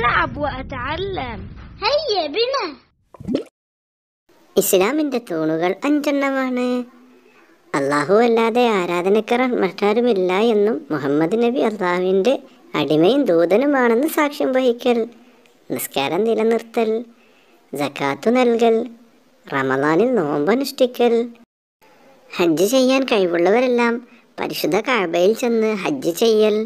ألعب وأتعلم هيا بنا ഇസ്ലാമിന്റെ തൂണുകൾ അഞ്ചെണ്ണമാണ് അള്ളാഹു അല്ലാതെ ആരാധനക്കാരൻ മറ്റാരുമില്ല എന്നും മുഹമ്മദ് നബി അള്ളാഹുവിൻ്റെ അടിമയും ദൂതനുമാണെന്ന് സാക്ഷ്യം വഹിക്കൽ നിസ്കാരം നിലനിർത്തൽ ജക്കാത്തു നൽകൽ റമദാനിൽ നോമ്പനുഷ്ഠിക്കൽ ഹജ്ജ് ചെയ്യാൻ കഴിവുള്ളവരെല്ലാം പരിശുദ്ധ കാഴ്ബയിൽ ചെന്ന് ഹജ്ജ് ചെയ്യൽ